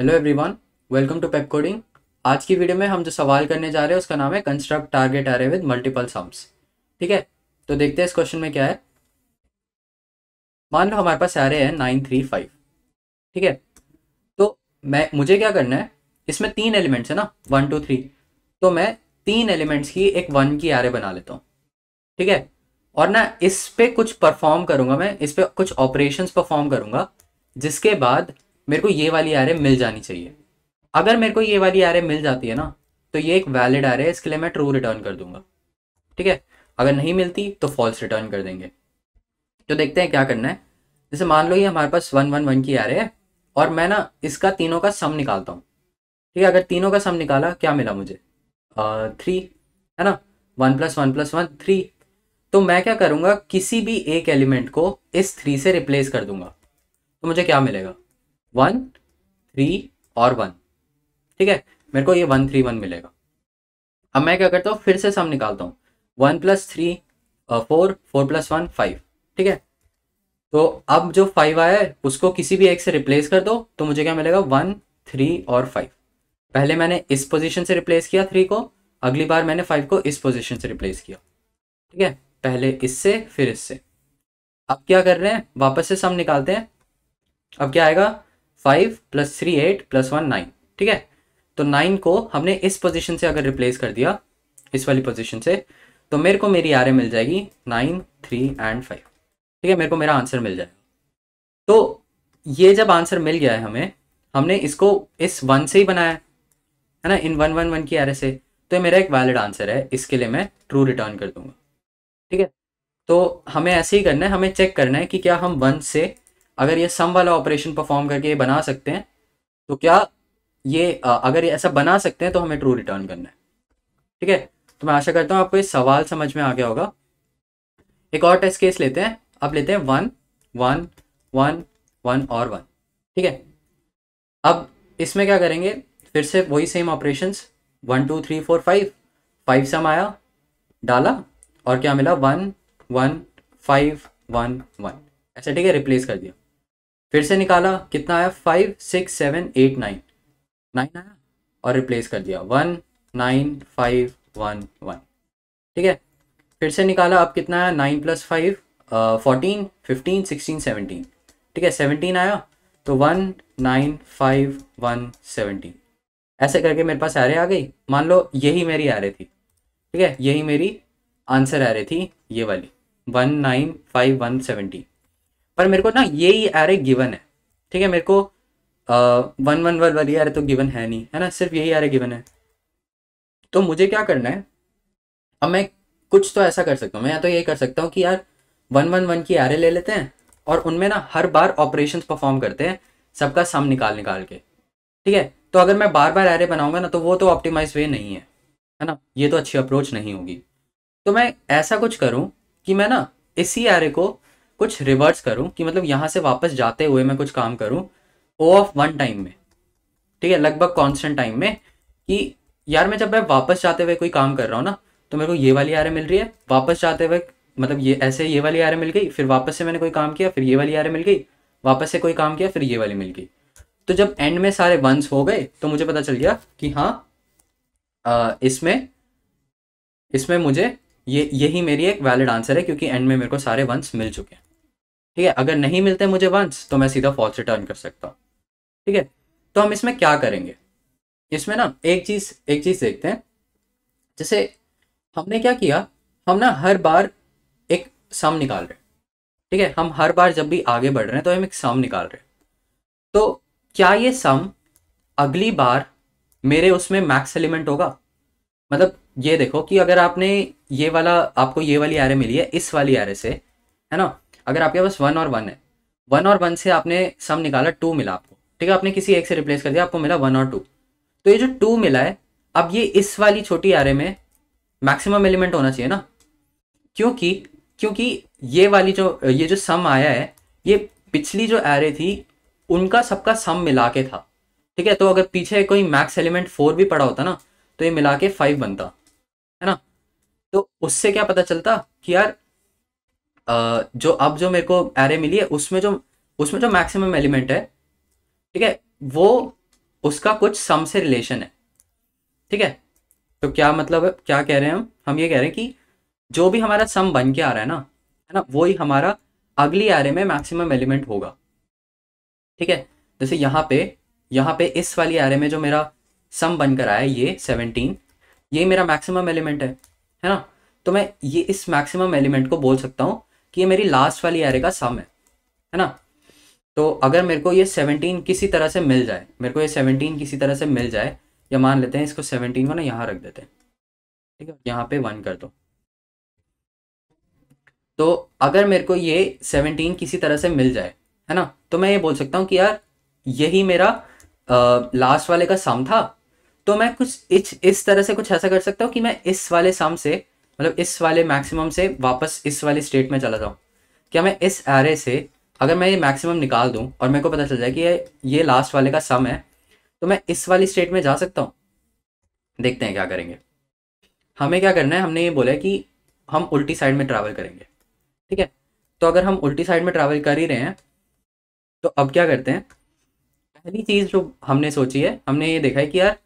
hello everyone welcome to Pepcoding आज की video में हम जो सवाल करने जा रहे हैं उसका नाम है construct target array with multiple sums ठीक है तो देखते हैं इस क्वेश्चन में क्या है मान लो हमारे पास एरे है नाइन थ्री फाइव ठीक है तो मैं मुझे क्या करना है इसमें तीन एलिमेंट्स है ना वन टू थ्री तो मैं तीन एलिमेंट्स की एक वन की एरे बना लेता हूँ ठीक है और ना इस पर कुछ परफॉर्म करूंगा मैं इस पर कुछ ऑपरेशन परफॉर्म करूंगा जिसके बाद मेरे को ये वाली आर मिल जानी चाहिए अगर मेरे को ये वाली आर मिल जाती है ना तो ये एक वैलिड आर है इसके लिए मैं ट्रू रिटर्न कर दूंगा ठीक है अगर नहीं मिलती तो फॉल्स रिटर्न कर देंगे तो देखते हैं क्या करना है जैसे मान लो ये हमारे पास वन वन वन की आर है और मैं ना इसका तीनों का सम निकालता हूँ ठीक है अगर तीनों का सम निकाला क्या मिला मुझे थ्री है ना one plus one plus one three तो मैं क्या करूँगा किसी भी एक एलिमेंट को इस थ्री से रिप्लेस कर दूंगा तो मुझे क्या मिलेगा वन थ्री और वन ठीक है मेरे को ये वन थ्री वन मिलेगा अब मैं क्या करता हूँ फिर से सम निकालता हूँ one plus three four four plus one five ठीक है तो अब जो फाइव आया है उसको किसी भी एक से रिप्लेस कर दो तो मुझे क्या मिलेगा वन थ्री और फाइव पहले मैंने इस पोजीशन से रिप्लेस किया थ्री को अगली बार मैंने फाइव को इस पोजीशन से रिप्लेस किया ठीक है पहले इससे फिर इससे अब क्या कर रहे हैं वापस से सम निकालते हैं अब क्या आएगा five plus three eight plus one nine ठीक है तो नाइन को हमने इस पोजीशन से अगर रिप्लेस कर दिया इस वाली पोजीशन से तो मेरे को मेरी आर मिल जाएगी नाइन थ्री एंड फाइव ठीक है मेरे को मेरा आंसर मिल जाएगा तो ये जब आंसर मिल गया है हमें हमने इसको इस वन से ही बनाया है ना इन वन वन वन की आर से तो ये मेरा एक वैलिड आंसर है इसके लिए मैं ट्रू रिटर्न कर दूंगा ठीक है तो हमें ऐसे ही करना है हमें चेक करना है कि क्या हम वन से अगर ये सम वाला ऑपरेशन परफॉर्म करके ये बना सकते हैं तो क्या ये अगर ये ऐसा बना सकते हैं तो हमें ट्रू रिटर्न करना है ठीक है तो मैं आशा करता हूँ आपको ये सवाल समझ में आ गया होगा एक और टेस्ट केस लेते हैं अब लेते हैं वन वन वन वन और वन ठीक है अब इसमें क्या करेंगे फिर से वही same operation one two three four five five sum आया डाला और क्या मिला one one five one one ऐसा ठीक है रिप्लेस कर दिया फिर से निकाला कितना आया five six seven eight nine nine आया और रिप्लेस कर दिया one nine five one one ठीक है फिर से निकाला अब कितना आया nine plus five fourteen fifteen sixteen seventeen ठीक है सेवनटीन आया तो one nine five one seventeen ऐसे करके मेरे पास आ रहे आ गई मान लो यही मेरी आ रही थी ठीक है यही मेरी आंसर आ रही थी ये वाली one nine five one seventeen पर मेरे को ना यही एरे गिवन है ठीक है मेरे को वन वन वन वाली एरे तो गिवन है नहीं है ना सिर्फ यही एरे गिवन है तो मुझे क्या करना है अब मैं कुछ तो ऐसा कर सकता हूँ मैं या तो ये कर सकता हूँ कि यार वन वन वन की एरे ले लेते हैं और उनमें ना हर बार ऑपरेशन परफॉर्म करते हैं सबका सम निकाल निकाल के ठीक है तो अगर मैं बार बार एरे बनाऊंगा ना तो वो तो ऑप्टिमाइज वे नहीं है है ना ये तो अच्छी अप्रोच नहीं होगी तो मैं ऐसा कुछ करूं कि मैं ना इसी एरे को कुछ रिवर्स करूं कि मतलब यहां से वापस जाते हुए मैं कुछ काम करूं ओ ऑफ वन टाइम में ठीक है लगभग कॉन्स्टेंट टाइम में कि यार मैं जब मैं वापस जाते हुए कोई काम कर रहा हूँ ना तो मेरे को ये वाली आर मिल रही है वापस जाते हुए मतलब ये ऐसे ये वाली आर मिल गई फिर वापस से मैंने कोई काम किया फिर ये वाली आर मिल गई वापस से कोई काम किया फिर ये वाली मिल गई तो जब एंड में सारे वंस हो गए तो मुझे पता चल गया कि हाँ इसमें इसमें मुझे ये यही मेरी एक वैलिड आंसर है क्योंकि एंड में मेरे को सारे वंस मिल चुके हैं ठीक है अगर नहीं मिलते मुझे वंस तो मैं सीधा फॉल्स रिटर्न कर सकता हूँ ठीक है तो हम इसमें क्या करेंगे इसमें ना एक चीज़ एक चीज़ देखते हैं जैसे हमने क्या किया हम ना हर बार एक सम निकाल रहे ठीक है हम हर बार जब भी आगे बढ़ रहे हैं तो हम एक सम निकाल रहे तो क्या ये सम अगली बार मेरे उसमें मैक्स एलिमेंट होगा मतलब ये देखो कि अगर आपने ये वाला आपको ये वाली एरे मिली है इस वाली एरे से है ना अगर आपके पास वन और वन है वन और वन से आपने सम निकाला टू मिला आपको ठीक है आपने किसी एक से रिप्लेस कर दिया आपको मिला वन और टू तो ये जो टू मिला है अब ये इस वाली छोटी आरे में मैक्सिमम एलिमेंट होना चाहिए ना क्योंकि क्योंकि ये वाली जो ये जो सम आया है ये पिछली जो एरे थी उनका सबका सम मिला के था ठीक है तो अगर पीछे कोई मैक्स एलिमेंट फोर भी पड़ा होता ना तो ये मिला के फाइव बनता है ना तो उससे क्या पता चलता कि यार जो अब जो मेरे को एरे मिली है उसमें जो उसमें जो मैक्सिमम एलिमेंट है ठीक है वो उसका कुछ सम से रिलेशन है ठीक है तो क्या मतलब है क्या कह रहे हैं हम हम ये कह रहे हैं कि जो भी हमारा सम बन के आ रहा है ना है ना वो ही हमारा अगली एरे में मैक्सिमम एलिमेंट होगा ठीक है जैसे यहाँ पे यहाँ पे इस वाली एरे में जो मेरा सम बन कर आया ये सेवनटीन ये मेरा मैक्सिमम एलिमेंट है है ना तो मैं ये इस मैक्सिमम एलिमेंट को बोल सकता हूँ कि ये मेरी लास्ट वाली एरे का सम है है ना तो अगर मेरे को ये सेवनटीन किसी तरह से मिल जाए मेरे को ये सेवनटीन किसी तरह से मिल जाए या मान लेते हैं इसको सेवनटीन को ना यहाँ रख देते हैं ठीक है यहाँ पे वन कर दो तो अगर मेरे को ये सेवनटीन किसी तरह से मिल जाए है ना तो मैं ये बोल सकता हूँ कि यार यही मेरा आ, लास्ट वाले का सम था तो मैं कुछ इस इस तरह से कुछ ऐसा कर सकता हूँ कि मैं इस वाले सम से मतलब इस वाले मैक्सिमम से वापस इस वाले स्टेट में चला जाऊँ क्या मैं इस एरे से अगर मैं ये मैक्सिमम निकाल दूँ और मेरे को पता चल जाए कि ये ये लास्ट वाले का सम है तो मैं इस वाली स्टेट में जा सकता हूँ देखते हैं क्या करेंगे हमें क्या करना है हमने ये बोला है कि हम उल्टी साइड में ट्रैवल करेंगे ठीक है तो अगर हम उल्टी साइड में ट्रैवल कर ही रहे हैं तो अब क्या करते हैं पहली चीज़ जो हमने सोची है हमने ये देखा है कि यार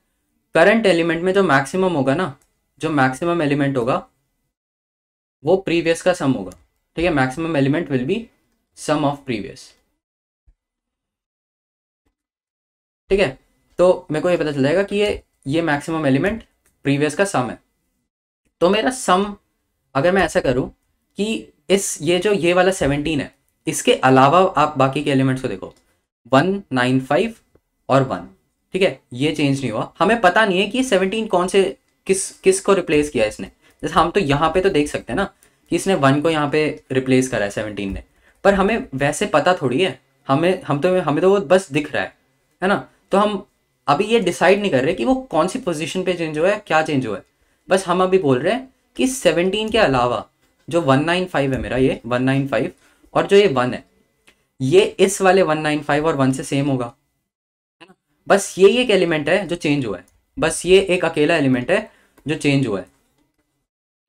करंट एलिमेंट में जो मैक्सिमम होगा ना जो मैक्सिमम एलिमेंट होगा वो प्रीवियस का सम होगा ठीक है maximum element will be sum of previous ठीक है तो मेरे को ये पता चल जाएगा कि ये ये मैक्सिमम एलिमेंट प्रीवियस का सम है तो मेरा सम अगर मैं ऐसा करूं कि इस ये जो ये वाला सेवनटीन है इसके अलावा आप बाकी के एलिमेंट्स को देखो वन नाइन फाइव और वन ठीक है ये चेंज नहीं हुआ हमें पता नहीं है कि सेवनटीन कौन से किस किस को रिप्लेस किया इसने जैसे हम तो यहाँ पे तो देख सकते हैं ना कि इसने वन को यहाँ पे रिप्लेस करा है सेवनटीन ने पर हमें वैसे पता थोड़ी है हमें हम तो हमें तो वो बस दिख रहा है है ना तो हम अभी ये डिसाइड नहीं कर रहे कि वो कौन सी पोजिशन पे चेंज हुआ है क्या चेंज हुआ है बस हम अभी बोल रहे हैं कि सेवनटीन के अलावा जो वन नाइन फाइव है मेरा ये वन नाइन फाइव और जो ये वन है ये इस वाले वन नाइन फाइव और वन से सेम होगा है ना बस ये एक एलिमेंट है जो चेंज हुआ है बस ये एक अकेला एलिमेंट है जो चेंज हुआ है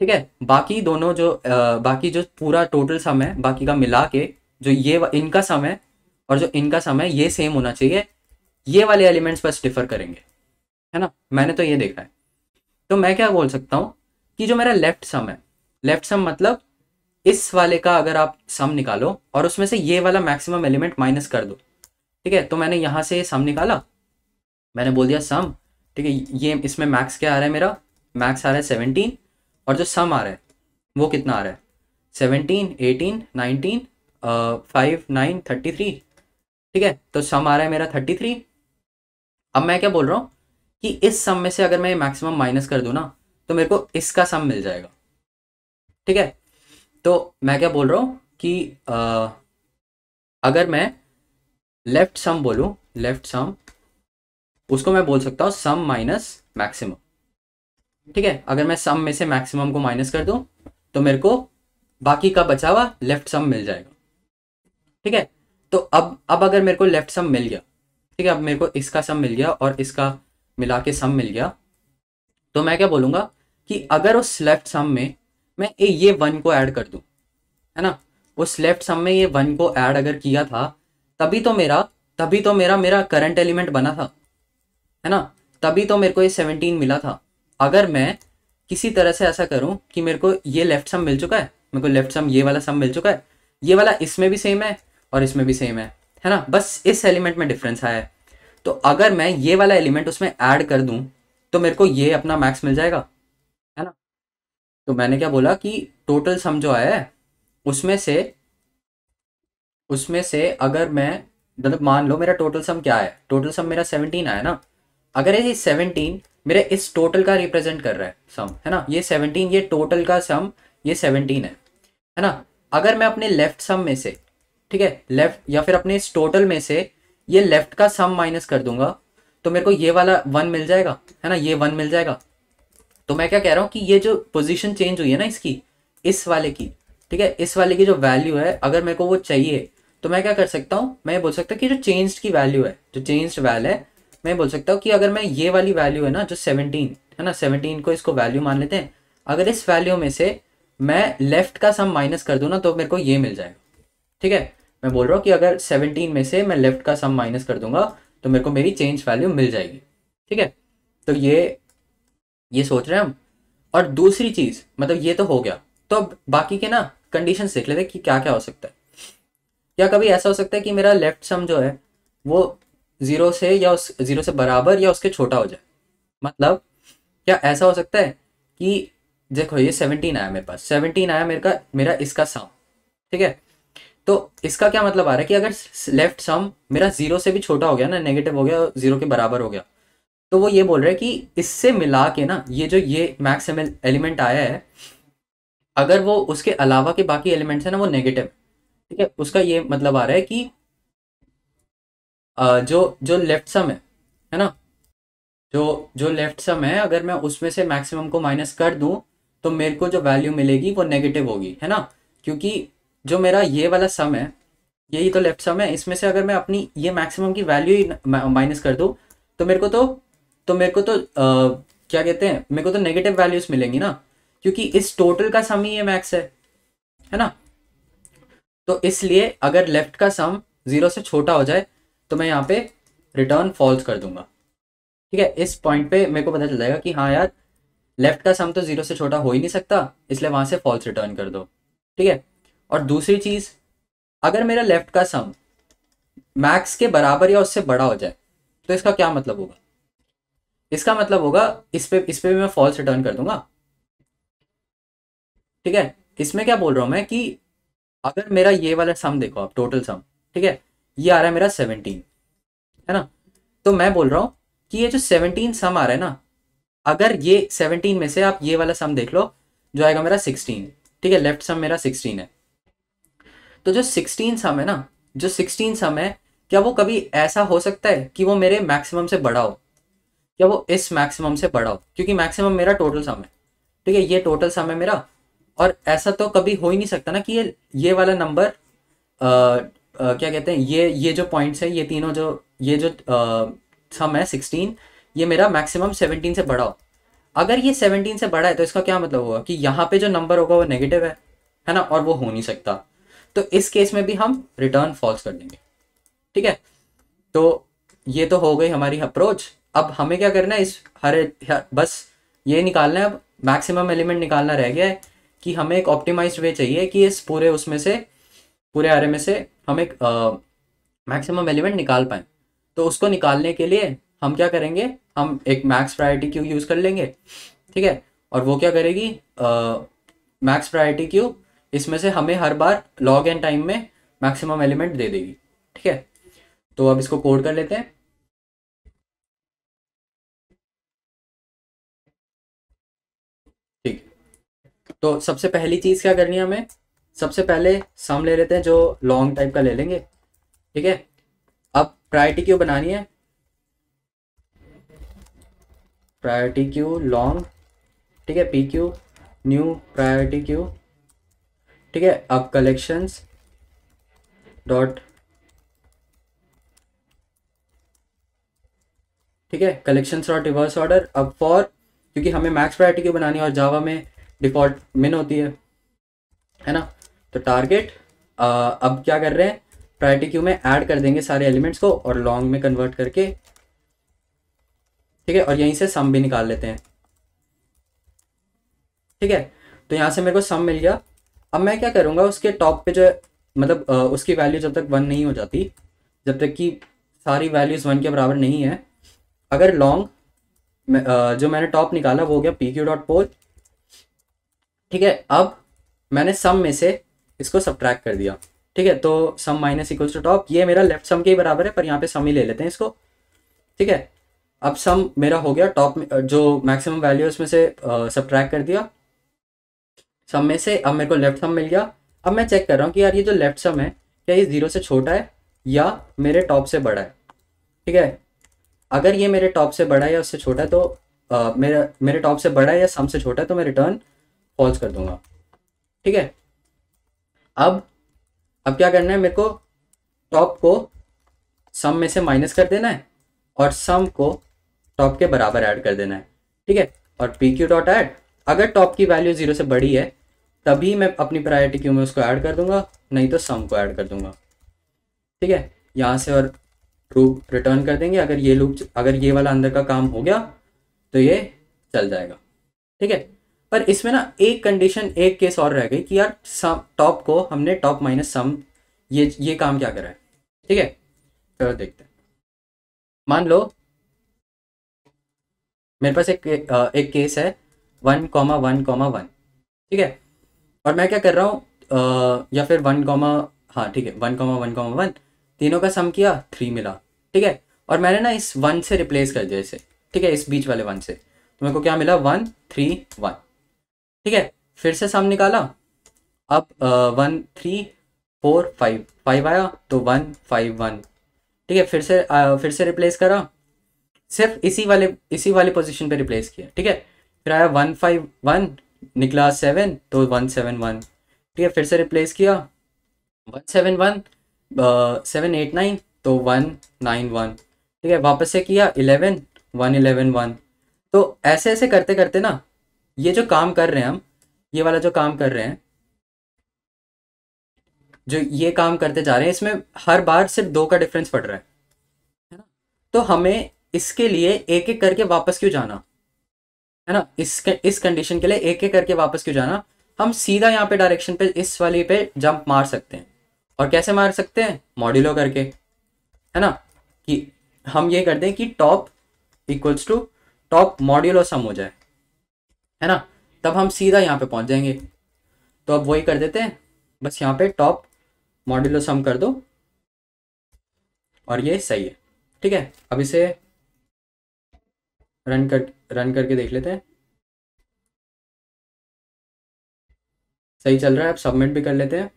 ठीक है बाकी दोनों जो आ, बाकी जो पूरा टोटल सम है बाकी का मिला के जो ये इनका सम है और जो इनका सम है ये सेम होना चाहिए ये वाले एलिमेंट्स बस डिफर करेंगे है ना मैंने तो ये देखा है तो मैं क्या बोल सकता हूँ कि जो मेरा लेफ्ट सम है लेफ्ट सम मतलब इस वाले का अगर आप सम निकालो और उसमें से ये वाला मैक्सिमम एलिमेंट माइनस कर दो ठीक है तो मैंने यहाँ से सम निकाला मैंने बोल दिया सम ठीक है ये इसमें मैक्स क्या आ रहा है मेरा मैक्स आ रहा है सेवनटीन और जो सम आ रहा है वो कितना आ रहा है seventeen eighteen nineteen five nine thirty three ठीक है तो सम आ रहा है मेरा थर्टी थ्री अब मैं क्या बोल रहा हूँ कि इस सम में से अगर मैं मैक्सिमम माइनस कर दूँ ना तो मेरे को इसका सम मिल जाएगा ठीक है तो मैं क्या बोल रहा हूँ कि आ, uh, अगर मैं लेफ्ट सम बोलूँ लेफ्ट सम उसको मैं बोल सकता हूँ सम माइनस मैक्सिमम ठीक है अगर मैं सम में से मैक्सिमम को माइनस कर दूं तो मेरे को बाकी का बचा हुआ लेफ्ट सम मिल जाएगा ठीक है तो अब अब अगर मेरे को लेफ्ट सम मिल गया ठीक है अब मेरे को इसका सम मिल गया और इसका मिला के सम मिल गया तो मैं क्या बोलूंगा कि अगर उस लेफ्ट सम में मैं ये वन को ऐड कर दू है ना उस लेफ्ट सम में ये वन को ऐड अगर किया था तभी तो मेरा तभी तो मेरा मेरा करंट एलिमेंट बना था है ना तभी तो मेरे को ये सेवनटीन मिला था अगर मैं किसी तरह से ऐसा करूं कि मेरे को ये लेफ्ट सम मिल चुका है मेरे को लेफ्ट सम ये वाला सम मिल चुका है ये वाला इसमें भी सेम है और इसमें भी सेम है है ना बस इस एलिमेंट में डिफरेंस आया है तो अगर मैं ये वाला एलिमेंट उसमें ऐड कर दूं तो मेरे को ये अपना मैक्स मिल जाएगा है ना तो मैंने क्या बोला कि टोटल सम जो आया है उसमें से उसमें से अगर मैं मतलब मान लो मेरा टोटल सम क्या है टोटल सम मेरा सेवनटीन आया ना अगर ये सेवनटीन मेरे इस टोटल का रिप्रेजेंट कर रहा है सम है ना ये सेवनटीन ये टोटल का सम ये सेवनटीन है है ना अगर मैं अपने लेफ्ट सम में से ठीक है लेफ्ट या फिर अपने इस टोटल में से ये लेफ्ट का सम माइनस कर दूंगा तो मेरे को ये वाला वन मिल जाएगा है ना ये वन मिल जाएगा तो मैं क्या कह रहा हूँ कि ये जो पोजिशन चेंज हुई है ना इसकी इस वाले की ठीक है इस वाले की जो वैल्यू है अगर मेरे को वो चाहिए तो मैं क्या कर सकता हूँ मैं बोल सकता हूँ कि जो चेंज की वैल्यू है जो चेंज वैल है मैं बोल सकता हूँ कि अगर मैं ये वाली वैल्यू है ना जो सेवनटीन है ना सेवनटीन को इसको वैल्यू मान लेते हैं अगर इस वैल्यू में से मैं लेफ्ट का सम माइनस कर दूँ ना तो मेरे को ये मिल जाएगा ठीक है मैं बोल रहा हूँ कि अगर सेवनटीन में से मैं लेफ्ट का सम माइनस कर दूंगा तो मेरे को मेरी चेंज वैल्यू मिल जाएगी ठीक है तो ये ये सोच रहे हैं हम और दूसरी चीज़ मतलब ये तो हो गया तो अब बाकी के ना कंडीशन देख लेते हैं कि क्या क्या हो सकता है या कभी ऐसा हो सकता है कि मेरा लेफ्ट सम जो है वो जीरो से या उस जीरो से बराबर या उसके छोटा हो जाए मतलब क्या ऐसा हो सकता है कि देखो ये सेवनटीन आया मेरे पास सेवनटीन आया मेरे का मेरा इसका सम ठीक है तो इसका क्या मतलब आ रहा है कि अगर लेफ्ट सम मेरा जीरो से भी छोटा हो गया ना नेगेटिव हो गया जीरो के बराबर हो गया तो वो ये बोल रहे हैं कि इससे मिला के ना ये जो ये मैक्स एलिमेंट आया है अगर वो उसके अलावा के बाकी एलिमेंट्स हैं ना वो नेगेटिव ठीक है उसका ये मतलब आ रहा है कि जो जो लेफ्ट सम है है ना जो जो लेफ्ट सम है अगर मैं उसमें से मैक्सिमम को माइनस कर दूं तो मेरे को जो वैल्यू मिलेगी वो नेगेटिव होगी है ना क्योंकि जो मेरा ये वाला सम है यही तो लेफ्ट सम है इसमें से अगर मैं अपनी ये मैक्सिमम की वैल्यू ही माइनस कर दूं तो मेरे को तो तो मेरे को तो आ, क्या कहते हैं मेरे को तो नेगेटिव वैल्यूज मिलेंगी ना क्योंकि इस टोटल का सम ही ये मैक्स है है ना तो इसलिए अगर लेफ्ट का सम जीरो से छोटा हो जाए तो मैं यहाँ पे रिटर्न फॉल्स कर दूंगा ठीक है इस पॉइंट पे मेरे को पता चल जाएगा कि हाँ यार लेफ्ट का सम तो जीरो से छोटा हो ही नहीं सकता इसलिए वहां से फॉल्स रिटर्न कर दो ठीक है और दूसरी चीज़ अगर मेरा लेफ्ट का सम मैक्स के बराबर या उससे बड़ा हो जाए तो इसका क्या मतलब होगा इसका मतलब होगा इस पे इस पे भी मैं फॉल्स रिटर्न कर दूंगा ठीक है इसमें क्या बोल रहा हूं मैं कि अगर मेरा ये वाला सम देखो आप टोटल सम ठीक है ये आ रहा है मेरा सेवनटीन है ना तो मैं बोल रहा हूँ कि ये जो सेवनटीन सम आ रहा है ना अगर ये सेवनटीन में से आप ये वाला सम देख लो जो आएगा मेरा सिक्सटीन ठीक है लेफ्ट सम मेरा सिक्सटीन है तो जो सिक्सटीन सम है ना जो सिक्सटीन सम है क्या वो कभी ऐसा हो सकता है कि वो मेरे मैक्सिमम से बड़ा हो क्या वो इस मैक्सिमम से बड़ा हो क्योंकि मैक्सिमम मेरा टोटल सम है ठीक है ये टोटल सम है मेरा और ऐसा तो कभी हो ही नहीं सकता ना कि ये ये वाला नंबर क्या कहते हैं ये ये जो पॉइंट्स है ये तीनों जो ये जो सम है सिक्सटीन ये मेरा मैक्सिमम सेवनटीन से बड़ा हो अगर ये सेवनटीन से बड़ा है तो इसका क्या मतलब होगा कि यहाँ पे जो नंबर होगा वो नेगेटिव है है ना और वो हो नहीं सकता तो इस केस में भी हम रिटर्न फॉल्स कर देंगे ठीक है तो ये तो हो गई हमारी अप्रोच अब हमें क्या करना है इस हर बस ये निकालना है अब मैक्सिमम एलिमेंट निकालना रह गया है कि हमें एक ऑप्टिमाइज्ड वे चाहिए कि इस पूरे उसमें से पूरे आरे में से हम एक मैक्सिमम एलिमेंट निकाल पाए तो उसको निकालने के लिए हम क्या करेंगे हम एक मैक्स प्रायोरिटी क्यू यूज़ कर लेंगे ठीक है और वो क्या करेगी मैक्स प्रायोरिटी क्यू इसमें से हमें हर बार लॉग एन टाइम में मैक्सिमम एलिमेंट दे देगी ठीक है तो अब इसको कोड कर लेते हैं ठीक तो सबसे पहली चीज़ क्या करनी है हमें सबसे पहले सम ले लेते हैं जो लॉन्ग टाइप का ले लेंगे ठीक है अब प्रायोरिटी क्यू बनानी है प्रायोरिटी क्यू लॉन्ग ठीक है P Q new priority queue ठीक है अब कलेक्शंस डॉट ठीक है कलेक्शंस डॉट रिवर्स ऑर्डर अब फॉर क्योंकि हमें मैक्स प्रायोरिटी क्यू बनानी है और जावा में डिफॉल्ट मिन होती है है ना तो टारगेट अब क्या कर रहे हैं प्रायरिटी क्यू में ऐड कर देंगे सारे एलिमेंट्स को और लॉन्ग में कन्वर्ट करके ठीक है और यहीं से सम भी निकाल लेते हैं ठीक है तो यहाँ से मेरे को सम मिल गया अब मैं क्या करूँगा उसके टॉप पे जो मतलब उसकी वैल्यू जब तक वन नहीं हो जाती जब तक कि सारी वैल्यूज़ वन के बराबर नहीं है अगर लॉन्ग जो मैंने टॉप निकाला वो हो गया पी क्यू डॉट पोल ठीक है अब मैंने सम में से इसको सब्ट्रैक्ट कर दिया ठीक है तो sum minus equals to top ये मेरा लेफ्ट सम के ही बराबर है पर यहाँ पे सम ही ले लेते हैं इसको ठीक है अब सम मेरा हो गया टॉप जो मैक्सिमम वैल्यू उसमें से सब्ट्रैक्ट कर दिया सम में से अब मेरे को लेफ्ट सम मिल गया अब मैं चेक कर रहा हूँ कि यार ये जो लेफ्ट सम है क्या ये ज़ीरो से छोटा है या मेरे टॉप से बड़ा है ठीक है अगर ये मेरे टॉप से बड़ा है या उससे छोटा है तो आ, मेरा मेरे टॉप से बड़ा है या सम से छोटा है तो मैं रिटर्न फॉल्स कर दूंगा ठीक है अब अब क्या करना है मेरे को टॉप को सम में से माइनस कर देना है और सम को टॉप के बराबर ऐड कर देना है ठीक है और पी क्यू डॉट ऐड अगर टॉप की वैल्यू जीरो से बड़ी है तभी मैं अपनी प्रायोरिटी क्यू में उसको ऐड कर दूंगा नहीं तो सम को ऐड कर दूंगा ठीक है यहाँ से और ट्रू रिटर्न कर देंगे अगर ये लूप अगर ये वाला अंदर का काम हो गया तो ये चल जाएगा ठीक है पर इसमें ना एक कंडीशन एक केस और रह गई कि यार सम टॉप को हमने टॉप माइनस सम ये ये काम क्या करा है ठीक है चलो देखते हैं मान लो मेरे पास एक एक केस है one comma one comma one ठीक है और मैं क्या कर रहा हूँ या फिर वन कॉमा हाँ ठीक है one comma one comma one तीनों का सम किया थ्री मिला ठीक है और मैंने ना इस वन से रिप्लेस कर दिया इसे ठीक है इस बीच वाले वन से तो मेरे को क्या मिला वन थ्री वन ठीक है फिर से सम निकाला अब one three four five five आया तो वन फाइव वन ठीक है फिर से आ, फिर से रिप्लेस करा सिर्फ इसी वाले इसी वाले पोजीशन पे रिप्लेस किया ठीक है फिर आया वन फाइव वन निकला सेवन तो वन सेवन वन ठीक है फिर से रिप्लेस किया one seven one seven eight nine तो वन नाइन वन ठीक है वापस से किया इलेवन वन इलेवन वन तो ऐसे ऐसे करते करते ना ये जो काम कर रहे हैं हम ये वाला जो काम कर रहे हैं जो ये काम करते जा रहे हैं इसमें हर बार सिर्फ दो का डिफरेंस पड़ रहा है है ना तो हमें इसके लिए एक एक करके वापस क्यों जाना है ना इसके इस कंडीशन के लिए एक एक करके वापस क्यों जाना हम सीधा यहाँ पे डायरेक्शन पे इस वाली पे जंप मार सकते हैं और कैसे मार सकते हैं मॉड्यूलो करके है ना कि हम ये करते हैं कि top equals to top modulo sum हो जाए है ना तब हम सीधा यहाँ पे पहुँच जाएंगे तो अब वही कर देते हैं बस यहाँ पे टॉप मॉड्यूलो सम कर दो और ये सही है ठीक है अब इसे रन कर रन करके देख लेते हैं सही चल रहा है अब सबमिट भी कर लेते हैं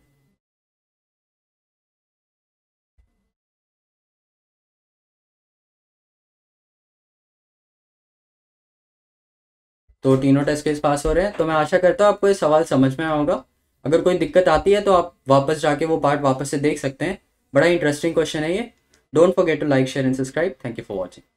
तो तीनों टेस्ट केस पास हो रहे हैं तो मैं आशा करता हूँ आपको ये सवाल समझ में आऊँगा अगर कोई दिक्कत आती है तो आप वापस जाके वो पार्ट वापस से देख सकते हैं बड़ा इंटरेस्टिंग क्वेश्चन है ये don't forget to like share and subscribe thank you for watching